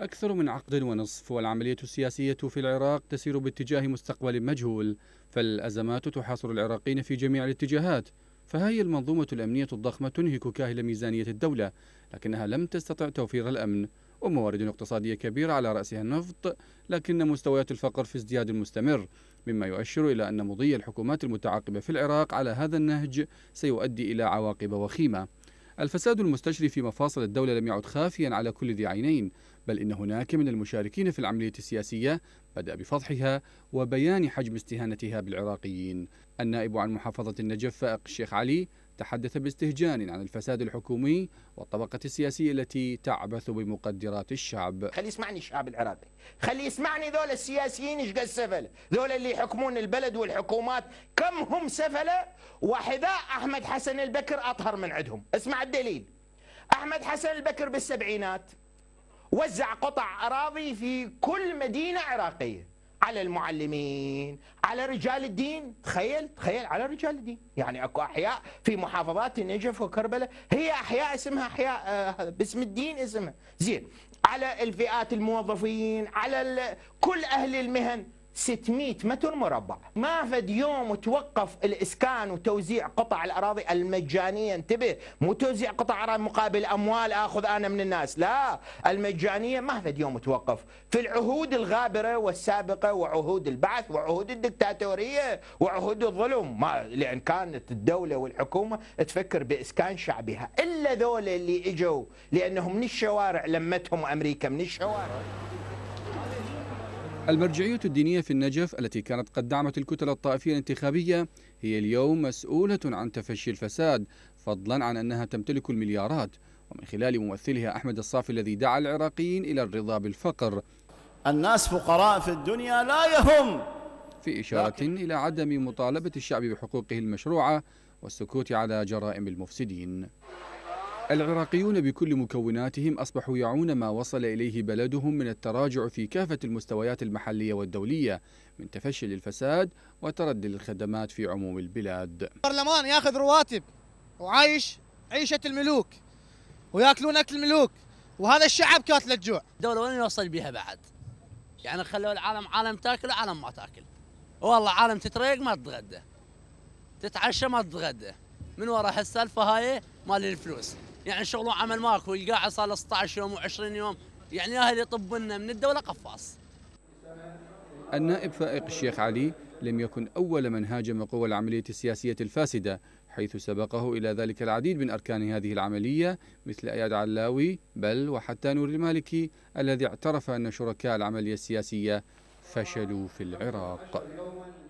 أكثر من عقد ونصف والعملية السياسية في العراق تسير باتجاه مستقبل مجهول فالأزمات تحاصر العراقيين في جميع الاتجاهات فهي المنظومة الأمنية الضخمة تنهك كاهل ميزانية الدولة لكنها لم تستطع توفير الأمن وموارد اقتصادية كبيرة على رأسها النفط لكن مستويات الفقر في ازدياد مستمر مما يؤشر إلى أن مضي الحكومات المتعاقبة في العراق على هذا النهج سيؤدي إلى عواقب وخيمة الفساد المستشري في مفاصل الدولة لم يعد خافيا على كل ذي عينين بل إن هناك من المشاركين في العملية السياسية بدأ بفضحها وبيان حجم استهانتها بالعراقيين النائب عن محافظة النجف فائق الشيخ علي تحدث باستهجان عن الفساد الحكومي والطبقة السياسية التي تعبث بمقدرات الشعب خلي يسمعني الشعب العراقي خلي يسمعني ذول السياسيين ايش قد سفلة ذول اللي يحكمون البلد والحكومات كم هم سفلة وحذاء أحمد حسن البكر أطهر من عندهم اسمع الدليل أحمد حسن البكر بالسبعينات وزع قطع أراضي في كل مدينة عراقية على المعلمين على رجال الدين تخيل تخيل على رجال الدين يعني اكو احياء في محافظات النجف وكربلاء هي احياء اسمها احياء آه، باسم الدين اسمها زين على الفئات الموظفين على كل اهل المهن 600 متر مربع ما فد يوم توقف الإسكان وتوزيع قطع الأراضي المجانية انتبه مو توزيع قطع أراضي مقابل أموال أخذ أنا من الناس لا المجانية ما فد يوم توقف في العهود الغابرة والسابقة وعهود البعث وعهود الدكتاتورية وعهود الظلم ما لأن كانت الدولة والحكومة تفكر بإسكان شعبها إلا ذول اللي إجوا لأنهم من الشوارع لمتهم أمريكا من الشوارع المرجعية الدينية في النجف التي كانت قد دعمت الكتل الطائفية الانتخابية هي اليوم مسؤولة عن تفشي الفساد فضلا عن أنها تمتلك المليارات ومن خلال ممثلها أحمد الصافي الذي دعا العراقيين إلى الرضا بالفقر الناس فقراء في الدنيا لا يهم في إشارة إلى عدم مطالبة الشعب بحقوقه المشروعة والسكوت على جرائم المفسدين العراقيون بكل مكوناتهم أصبحوا يعون ما وصل إليه بلدهم من التراجع في كافة المستويات المحلية والدولية من تفشي للفساد وتردي للخدمات في عموم البلاد البرلمان ياخذ رواتب وعايش عيشة الملوك وياكلون أكل الملوك وهذا الشعب كاتل الجوع الدولة وين يوصل بها بعد يعني خلوا العالم عالم تاكل وعالم ما تاكل والله عالم تتريق ما تتغدى تتعشى ما تتغدى من وراء هالسالفة هاي مال الفلوس يعني شغلوا عمل ماكو القاعه صار له 16 يوم و20 يوم يعني اهل يطبنا من الدوله قفاص النائب فائق الشيخ علي لم يكن أول من هاجم قوى العملية السياسية الفاسدة حيث سبقه إلى ذلك العديد من أركان هذه العملية مثل أياد علاوي بل وحتى نور المالكي الذي اعترف أن شركاء العملية السياسية فشلوا في العراق